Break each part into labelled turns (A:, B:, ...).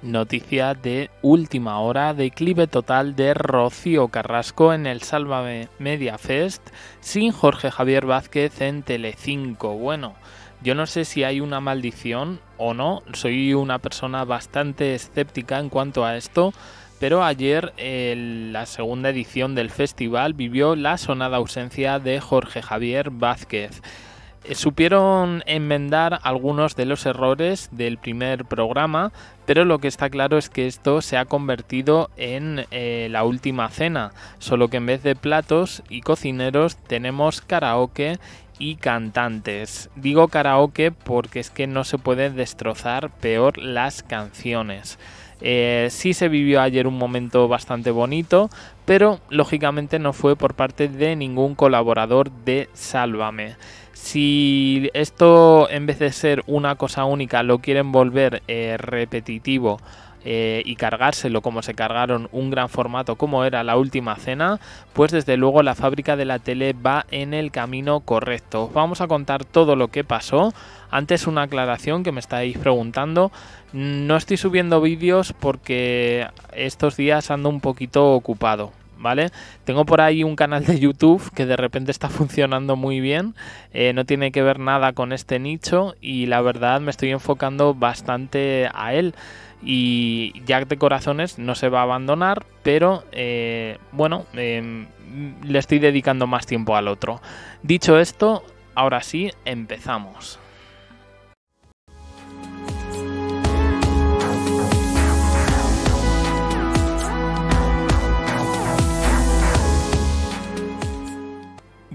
A: Noticia de última hora, declive total de Rocío Carrasco en el Sálvame Media Fest sin Jorge Javier Vázquez en Telecinco. Bueno, yo no sé si hay una maldición o no, soy una persona bastante escéptica en cuanto a esto, pero ayer en la segunda edición del festival vivió la sonada ausencia de Jorge Javier Vázquez. Eh, supieron enmendar algunos de los errores del primer programa, pero lo que está claro es que esto se ha convertido en eh, la última cena, solo que en vez de platos y cocineros tenemos karaoke y cantantes. Digo karaoke porque es que no se pueden destrozar peor las canciones. Eh, sí se vivió ayer un momento bastante bonito, pero lógicamente no fue por parte de ningún colaborador de Sálvame. Si esto en vez de ser una cosa única lo quieren volver eh, repetitivo eh, y cargárselo como se cargaron un gran formato como era la última cena, pues desde luego la fábrica de la tele va en el camino correcto. vamos a contar todo lo que pasó. Antes una aclaración que me estáis preguntando. No estoy subiendo vídeos porque estos días ando un poquito ocupado. ¿vale? Tengo por ahí un canal de YouTube que de repente está funcionando muy bien, eh, no tiene que ver nada con este nicho y la verdad me estoy enfocando bastante a él. Y Jack de Corazones no se va a abandonar, pero eh, bueno, em, le estoy dedicando más tiempo al otro. Dicho esto, ahora sí, empezamos.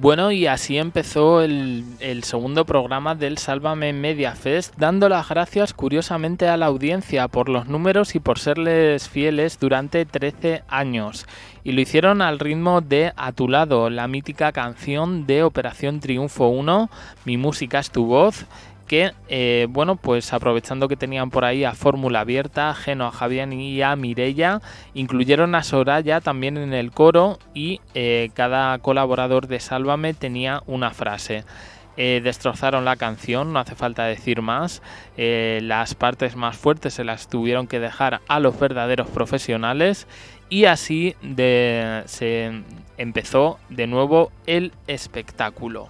A: Bueno, y así empezó el, segundo programa del Sálvame Media Fest, dando las gracias curiosamente a la audiencia por los números y por serles fieles durante 13 años. Y lo hicieron al ritmo de A tu lado, la mítica canción de Operación Triunfo 1, Mi música es tu voz, que, eh, bueno, pues aprovechando que tenían por ahí a Fórmula Abierta, a Geno, a Javier y a Mirella, incluyeron a Soraya también en el coro y eh, cada colaborador de Sálvame tenía una frase. Eh, destrozaron la canción, no hace falta decir más. las partes más fuertes se las tuvieron que dejar a los verdaderos profesionales y así se empezó de nuevo el espectáculo.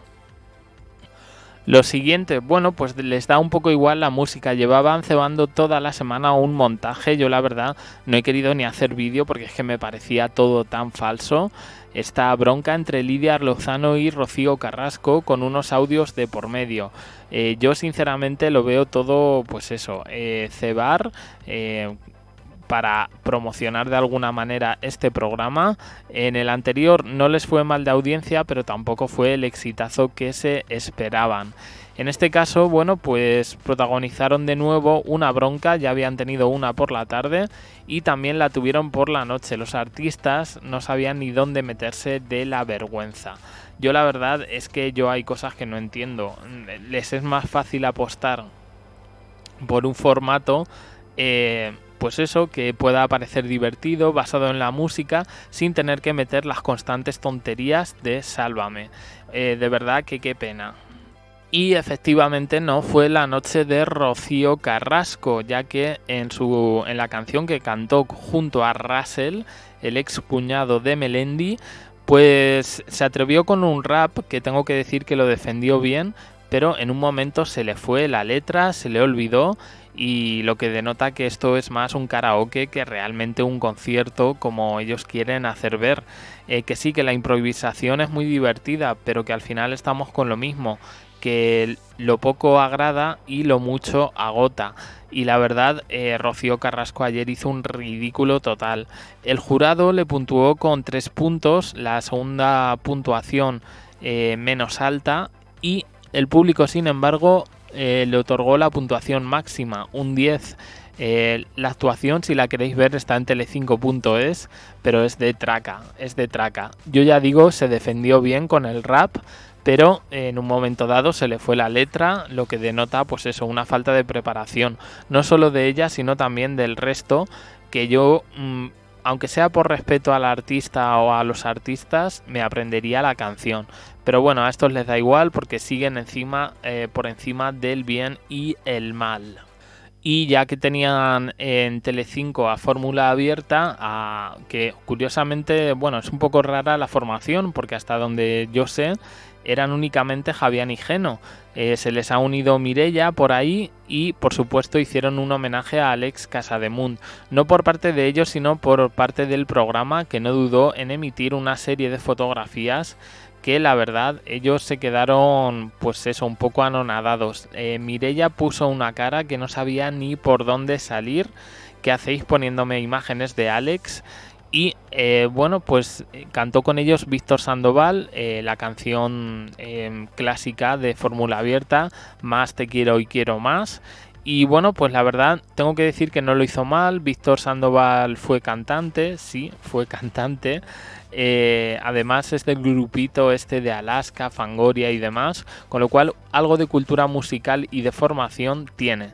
A: Lo siguiente, bueno, pues les da un poco igual la música. Llevaban cebando toda la semana un montaje. Yo la verdad no he querido ni hacer vídeo porque es que me parecía todo tan falso. Esta bronca entre Lidia Arlozano y Rocío Carrasco con unos audios de por medio. Eh, yo sinceramente lo veo todo, pues eso, eh, cebar, eh, para promocionar de alguna manera este programa. En el anterior no les fue mal de audiencia, pero tampoco fue el exitazo que se esperaban. En este caso, bueno, pues protagonizaron de nuevo una bronca, ya habían tenido una por la tarde y también la tuvieron por la noche. Los artistas no sabían ni dónde meterse de la vergüenza. Yo la verdad es que yo hay cosas que no entiendo. Les es más fácil apostar por un formato eh, pues eso, que pueda parecer divertido, basado en la música, sin tener que meter las constantes tonterías de Sálvame. Eh, de verdad que qué pena. Y efectivamente no fue la noche de Rocío Carrasco, ya que en, su, en la canción que cantó junto a Russell, el ex cuñado de Melendi, pues se atrevió con un rap que tengo que decir que lo defendió bien, pero en un momento se le fue la letra, se le olvidó y lo que denota que esto es más un karaoke que realmente un concierto como ellos quieren hacer ver. Eh, que sí, que la improvisación es muy divertida, pero que al final estamos con lo mismo, que lo poco agrada y lo mucho agota. Y la verdad, eh, Rocío Carrasco ayer hizo un ridículo total. El jurado le puntuó con tres puntos, la segunda puntuación eh, menos alta, y el público, sin embargo, eh, le otorgó la puntuación máxima, un 10. Eh, la actuación, si la queréis ver, está en tele5.es, pero es de traca, es de traca. Yo ya digo, se defendió bien con el rap, pero en un momento dado se le fue la letra, lo que denota, pues eso, una falta de preparación, no solo de ella, sino también del resto, que yo... Mm, aunque sea por respeto al artista o a los artistas, me aprendería la canción. Pero bueno, a estos les da igual porque siguen encima, eh, por encima del bien y el mal. Y ya que tenían en Telecinco a fórmula abierta, a, que curiosamente, bueno, es un poco rara la formación, porque hasta donde yo sé, eran únicamente Javián y Geno. Eh, se les ha unido Mirella por ahí y por supuesto hicieron un homenaje a Alex Casademund, no por parte de ellos sino por parte del programa que no dudó en emitir una serie de fotografías que la verdad ellos se quedaron pues eso un poco anonadados. Eh, Mirella puso una cara que no sabía ni por dónde salir. ¿Qué hacéis poniéndome imágenes de Alex? Y eh, bueno, pues eh, cantó con ellos Víctor Sandoval eh, la canción clásica de Fórmula Abierta, Más te quiero y quiero más. Y bueno, pues la verdad tengo que decir que no lo hizo mal. Víctor Sandoval fue cantante, sí, fue cantante. además es del grupito este de Alaska, Fangoria y demás, con lo cual algo de cultura musical y de formación tiene.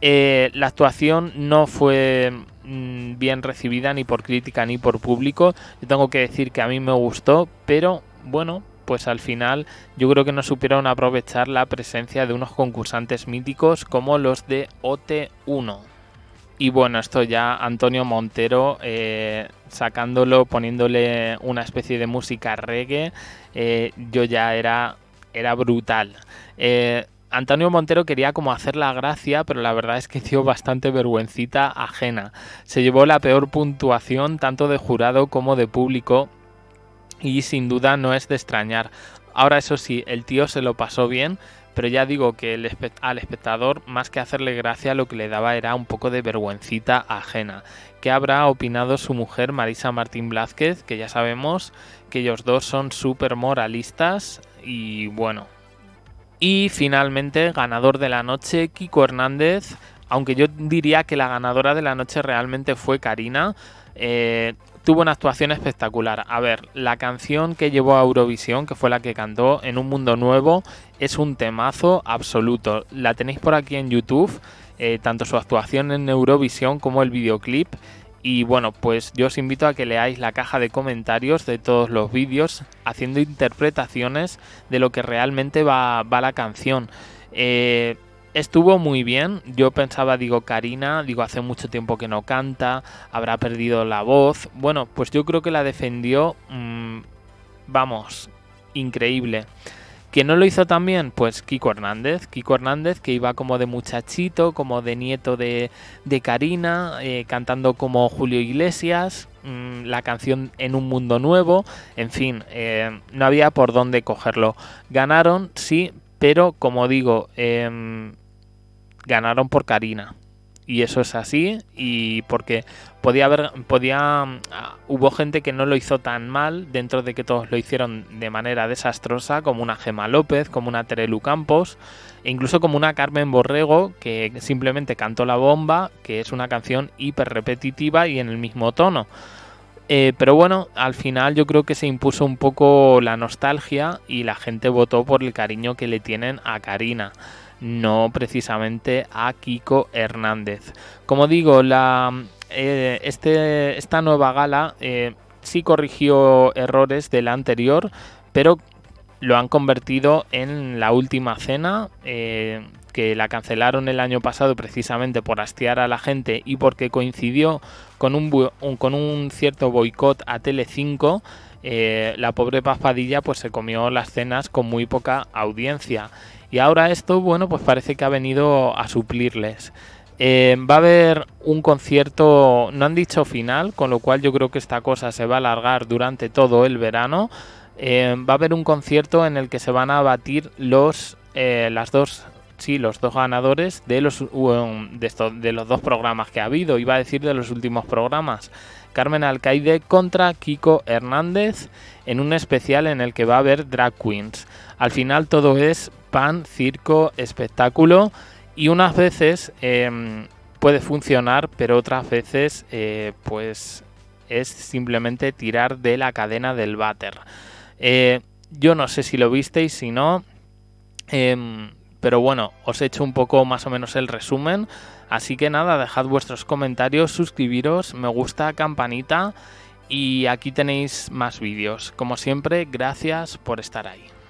A: la actuación no fue Mm, bien recibida ni por crítica ni por público. Yo tengo que decir que a mí me gustó, pero bueno, pues al final yo creo que no supieron aprovechar la presencia de unos concursantes míticos como los de OT1. Y bueno, esto ya Antonio Montero eh, sacándolo, poniéndole una especie de música reggae, eh, yo ya era, era brutal. Eh, Antonio Montero quería como hacer la gracia, pero la verdad es que dio bastante vergüencita ajena. Se llevó la peor puntuación tanto de jurado como de público y sin duda no es de extrañar. Ahora eso sí, el tío se lo pasó bien, pero ya digo que al espectador más que hacerle gracia lo que le daba era un poco de vergüencita ajena. ¿Qué habrá opinado su mujer Marisa Martín Blázquez? Que ya sabemos que ellos dos son súper moralistas y bueno, y finalmente, ganador de la noche, Kiko Hernández. Aunque yo diría que la ganadora de la noche realmente fue Karina. Eh, tuvo una actuación espectacular. A ver, la canción que llevó a Eurovisión, que fue la que cantó en Un Mundo Nuevo, es un temazo absoluto. La tenéis por aquí en YouTube, eh, tanto su actuación en Eurovisión como el videoclip. Y bueno, pues yo os invito a que leáis la caja de comentarios de todos los vídeos haciendo interpretaciones de lo que realmente va, la canción. Eh, estuvo muy bien. Yo pensaba, digo, Karina, digo, hace mucho tiempo que no canta, habrá perdido la voz. Bueno, pues yo creo que la defendió, mm, vamos, increíble. ¿Quién no lo hizo también? Pues Kiko Hernández. Kiko Hernández que iba como de muchachito, como de nieto de, Karina, eh, cantando como Julio Iglesias, mm, la canción En un mundo nuevo, en fin, eh, no había por dónde cogerlo. Ganaron, sí, pero como digo, em, ganaron por Karina y eso es así y porque podía haber podía ah, hubo gente que no lo hizo tan mal dentro de que todos lo hicieron de manera desastrosa como una Gema López, como una Terelu Campos, e incluso como una Carmen Borrego que simplemente cantó La bomba, que es una canción hiper repetitiva y en el mismo tono. Eh, pero bueno, al final yo creo que se impuso un poco la nostalgia y la gente votó por el cariño que le tienen a Karina no precisamente a Kiko Hernández. Como digo, eh, este, esta nueva gala eh, sí corrigió errores de la anterior, pero lo han convertido en la última cena. Eh, que la cancelaron el año pasado precisamente por hastiar a la gente y porque coincidió con un, cierto boicot a Telecinco, la pobre Paz pues se comió las cenas con muy poca audiencia y ahora esto, bueno, pues parece que ha venido a suplirles. Eh, va a haber un concierto, no han dicho final, con lo cual yo creo que esta cosa se va a alargar durante todo el verano. Eh, va a haber un concierto en el que se van a batir los, eh, las dos sí, los dos ganadores de los, em, de, los dos programas que ha habido, iba a decir de los últimos programas. Carmen Alcaide contra Kiko Hernández en un especial en el que va a haber drag queens. Al final todo es pan, circo, espectáculo y unas veces em, puede funcionar, pero otras veces eh, pues es simplemente tirar de la cadena del váter. Eh, yo no sé si lo visteis, si no, em, pero bueno, os he hecho un poco más o menos el resumen. Así que nada, dejad vuestros comentarios, suscribiros, me gusta, campanita. Y aquí tenéis más vídeos. Como siempre, gracias por estar ahí.